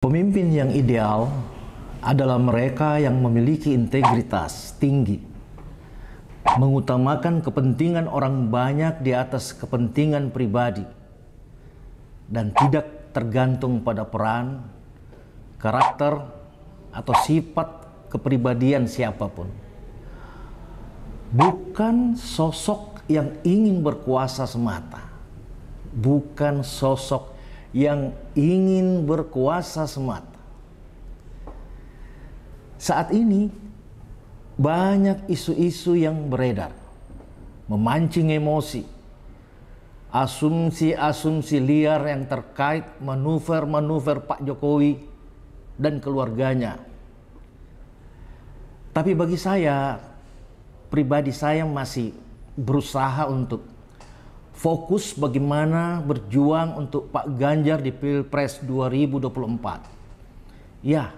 Pemimpin yang ideal adalah mereka yang memiliki integritas tinggi, mengutamakan kepentingan orang banyak di atas kepentingan pribadi, dan tidak tergantung pada peran, karakter, atau sifat kepribadian siapapun. Bukan sosok yang ingin berkuasa semata, bukan sosok yang ingin berkuasa semata. Saat ini banyak isu-isu yang beredar, memancing emosi, asumsi-asumsi liar yang terkait manuver-manuver Pak Jokowi dan keluarganya. Tapi bagi saya, pribadi saya masih berusaha untuk fokus bagaimana berjuang untuk Pak Ganjar di Pilpres 2024. Ya,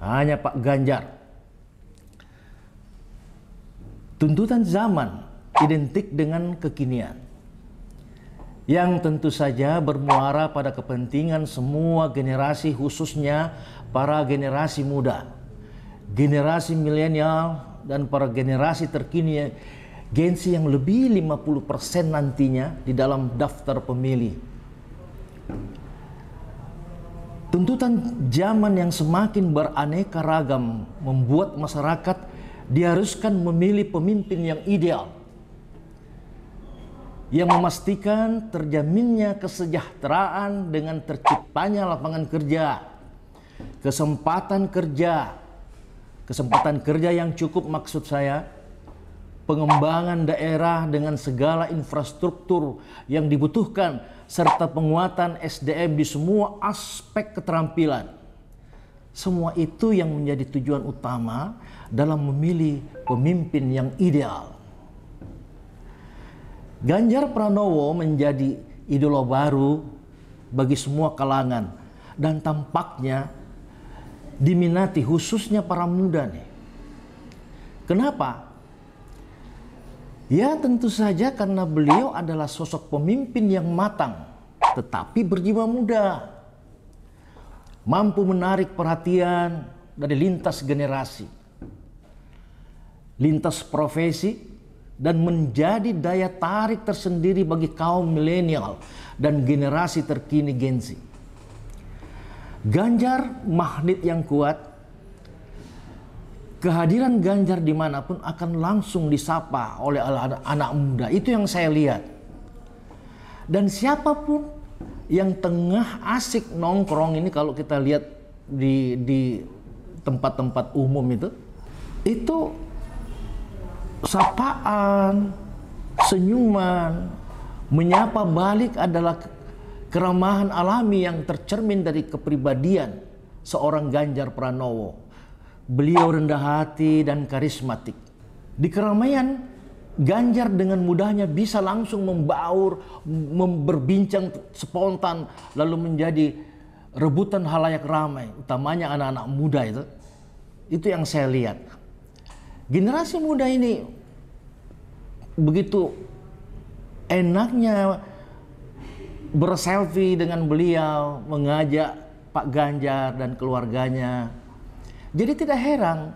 hanya Pak Ganjar. Tuntutan zaman identik dengan kekinian. Yang tentu saja bermuara pada kepentingan semua generasi khususnya para generasi muda. Generasi milenial dan para generasi terkini Gensi yang lebih 50% nantinya di dalam daftar pemilih. Tuntutan zaman yang semakin beraneka ragam membuat masyarakat diharuskan memilih pemimpin yang ideal yang memastikan terjaminnya kesejahteraan dengan terciptanya lapangan kerja, kesempatan kerja, kesempatan kerja yang cukup maksud saya pengembangan daerah dengan segala infrastruktur yang dibutuhkan serta penguatan SDM di semua aspek keterampilan. Semua itu yang menjadi tujuan utama dalam memilih pemimpin yang ideal. Ganjar Pranowo menjadi idola baru bagi semua kalangan dan tampaknya diminati khususnya para muda nih. Kenapa? Ya tentu saja karena beliau adalah sosok pemimpin yang matang tetapi berjiwa muda. Mampu menarik perhatian dari lintas generasi, lintas profesi, dan menjadi daya tarik tersendiri bagi kaum milenial dan generasi terkini Gen Z. Ganjar magnet yang kuat kehadiran Ganjar dimanapun akan langsung disapa oleh anak, anak muda. Itu yang saya lihat. Dan siapapun yang tengah asik nongkrong ini kalau kita lihat di di tempat-tempat umum itu, itu sapaan, senyuman, menyapa balik adalah keramahan alami yang tercermin dari kepribadian seorang Ganjar Pranowo Beliau rendah hati dan karismatik. Di keramaian, Ganjar dengan mudahnya bisa langsung membaur, berbincang spontan, lalu menjadi rebutan halayak ramai, utamanya anak-anak muda itu. Itu yang saya lihat. Generasi muda ini begitu enaknya berselfie dengan beliau, mengajak Pak Ganjar dan keluarganya jadi tidak heran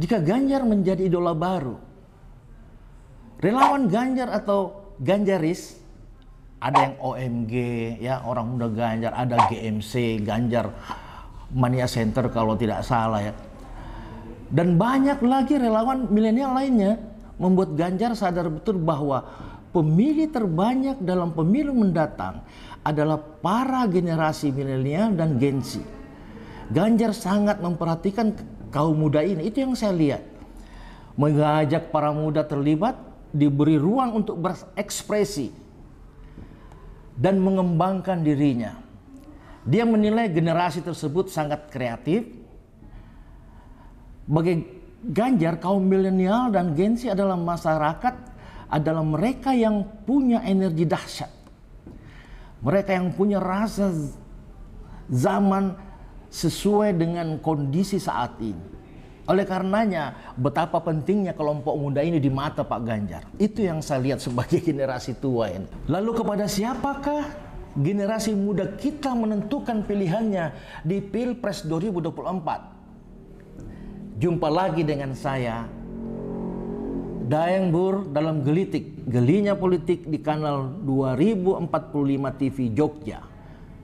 jika Ganjar menjadi idola baru. Relawan Ganjar atau Ganjaris ada yang OMG ya orang muda Ganjar, ada GMC Ganjar Mania Center kalau tidak salah ya. Dan banyak lagi relawan milenial lainnya membuat Ganjar sadar betul bahwa pemilih terbanyak dalam pemilu mendatang adalah para generasi milenial dan Gen Z. Ganjar sangat memperhatikan kaum muda ini. Itu yang saya lihat. Mengajak para muda terlibat, diberi ruang untuk berekspresi dan mengembangkan dirinya. Dia menilai generasi tersebut sangat kreatif. Bagi Ganjar, kaum milenial dan Gen Z adalah masyarakat, adalah mereka yang punya energi dahsyat. Mereka yang punya rasa zaman sesuai dengan kondisi saat ini. Oleh karenanya, betapa pentingnya kelompok muda ini di mata Pak Ganjar. Itu yang saya lihat sebagai generasi tua ini. Lalu kepada siapakah generasi muda kita menentukan pilihannya di Pilpres 2024? Jumpa lagi dengan saya, Dayang Bur dalam Gelitik, Gelinya Politik di kanal 2045 TV Jogja.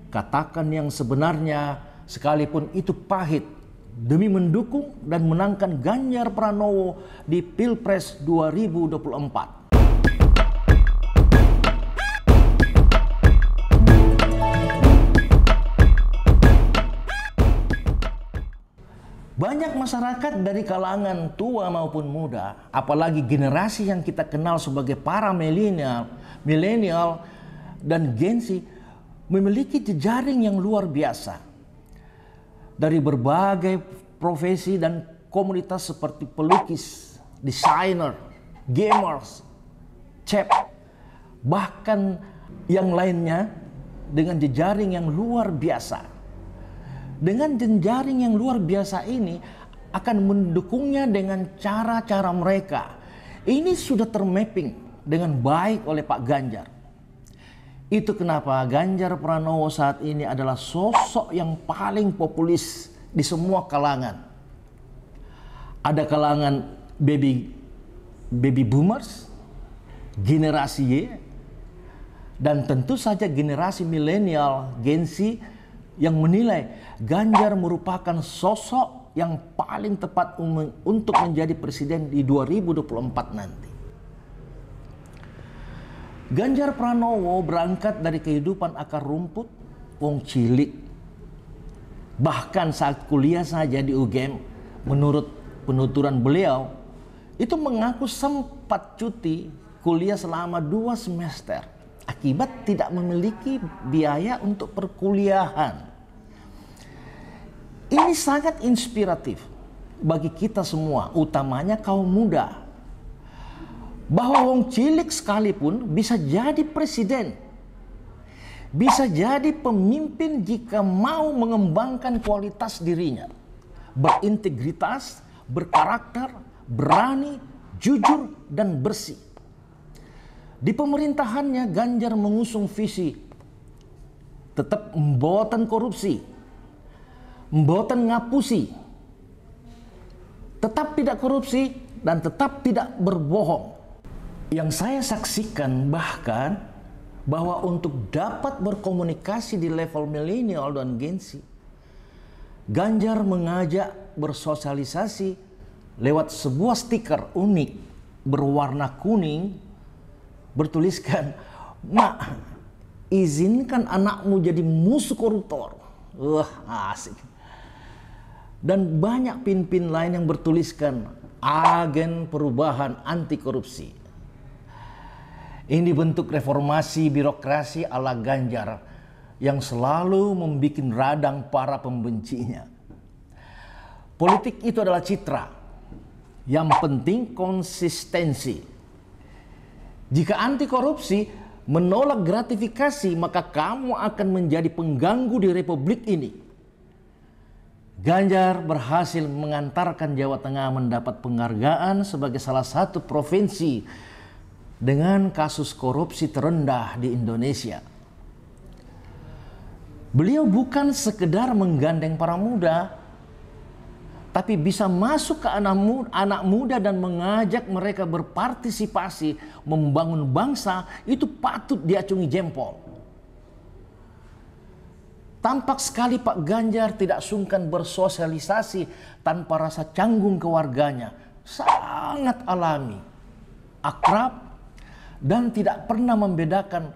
Katakan yang sebenarnya, sekalipun itu pahit demi mendukung dan menangkan Ganjar Pranowo di Pilpres 2024. Banyak masyarakat dari kalangan tua maupun muda, apalagi generasi yang kita kenal sebagai para milenial, milenial dan Gen Z memiliki jejaring yang luar biasa dari berbagai profesi dan komunitas seperti pelukis, desainer, gamers, chef, bahkan yang lainnya dengan jejaring yang luar biasa. Dengan jejaring yang luar biasa ini akan mendukungnya dengan cara-cara mereka. Ini sudah termapping dengan baik oleh Pak Ganjar. Itu kenapa Ganjar Pranowo saat ini adalah sosok yang paling populis di semua kalangan. Ada kalangan baby baby boomers, generasi Y, dan tentu saja generasi milenial, Gen Z yang menilai Ganjar merupakan sosok yang paling tepat untuk menjadi presiden di 2024 nanti. Ganjar Pranowo berangkat dari kehidupan akar rumput, wong cilik. Bahkan saat kuliah saja di UGM, menurut penuturan beliau, itu mengaku sempat cuti kuliah selama dua semester akibat tidak memiliki biaya untuk perkuliahan. Ini sangat inspiratif bagi kita semua, utamanya kaum muda bahwa wong cilik sekalipun bisa jadi presiden. Bisa jadi pemimpin jika mau mengembangkan kualitas dirinya. Berintegritas, berkarakter, berani, jujur, dan bersih. Di pemerintahannya Ganjar mengusung visi tetap mboten korupsi, mboten ngapusi, tetap tidak korupsi dan tetap tidak berbohong yang saya saksikan bahkan bahwa untuk dapat berkomunikasi di level milenial dan gensi, Ganjar mengajak bersosialisasi lewat sebuah stiker unik berwarna kuning bertuliskan Mak, izinkan anakmu jadi musuh koruptor. Wah, asik. Dan banyak pin lain yang bertuliskan agen perubahan anti korupsi. Ini bentuk reformasi birokrasi ala Ganjar yang selalu membuat radang para pembencinya. Politik itu adalah citra. Yang penting konsistensi. Jika anti korupsi menolak gratifikasi, maka kamu akan menjadi pengganggu di republik ini. Ganjar berhasil mengantarkan Jawa Tengah mendapat penghargaan sebagai salah satu provinsi dengan kasus korupsi terendah di Indonesia. Beliau bukan sekedar menggandeng para muda, tapi bisa masuk ke anak muda, anak muda dan mengajak mereka berpartisipasi membangun bangsa itu patut diacungi jempol. Tampak sekali Pak Ganjar tidak sungkan bersosialisasi tanpa rasa canggung ke warganya. Sangat alami, akrab, dan tidak pernah membedakan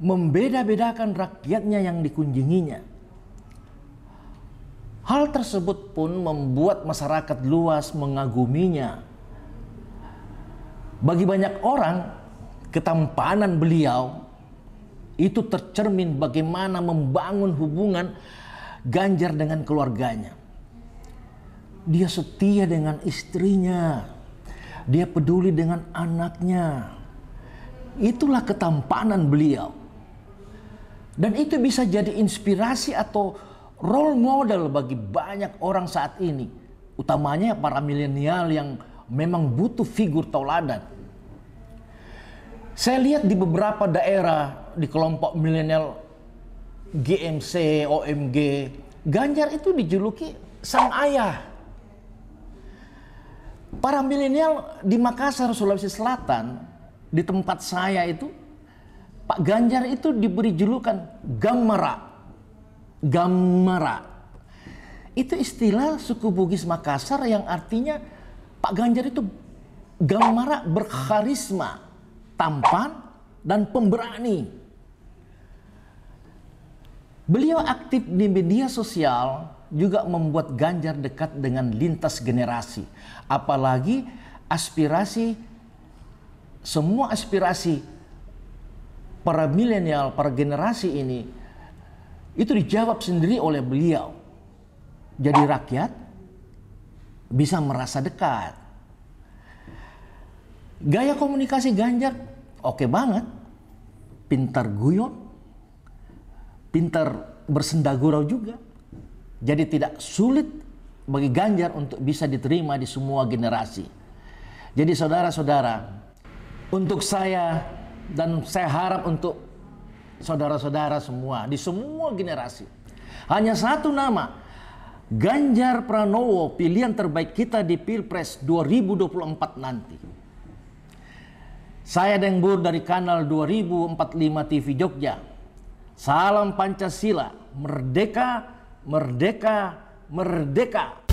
membeda-bedakan rakyatnya yang dikunjunginya. Hal tersebut pun membuat masyarakat luas mengaguminya. Bagi banyak orang, ketampanan beliau itu tercermin bagaimana membangun hubungan Ganjar dengan keluarganya. Dia setia dengan istrinya, dia peduli dengan anaknya, Itulah ketampanan beliau. Dan itu bisa jadi inspirasi atau role model bagi banyak orang saat ini. Utamanya para milenial yang memang butuh figur tauladan. Saya lihat di beberapa daerah di kelompok milenial GMC, OMG, Ganjar itu dijuluki sang ayah. Para milenial di Makassar, Sulawesi Selatan, di tempat saya itu Pak Ganjar itu diberi julukan Gamara. Gamara. Itu istilah suku Bugis Makassar yang artinya Pak Ganjar itu Gamara berkarisma, tampan dan pemberani. Beliau aktif di media sosial juga membuat Ganjar dekat dengan lintas generasi, apalagi aspirasi semua aspirasi para milenial, para generasi ini itu dijawab sendiri oleh beliau. Jadi rakyat bisa merasa dekat. Gaya komunikasi Ganjar oke okay banget. Pintar guyon, pintar bersendagurau juga. Jadi tidak sulit bagi Ganjar untuk bisa diterima di semua generasi. Jadi saudara-saudara, untuk saya dan saya harap untuk saudara-saudara semua di semua generasi. Hanya satu nama, Ganjar Pranowo pilihan terbaik kita di Pilpres 2024 nanti. Saya Deng dari kanal 2045 TV Jogja. Salam Pancasila, merdeka, merdeka, merdeka.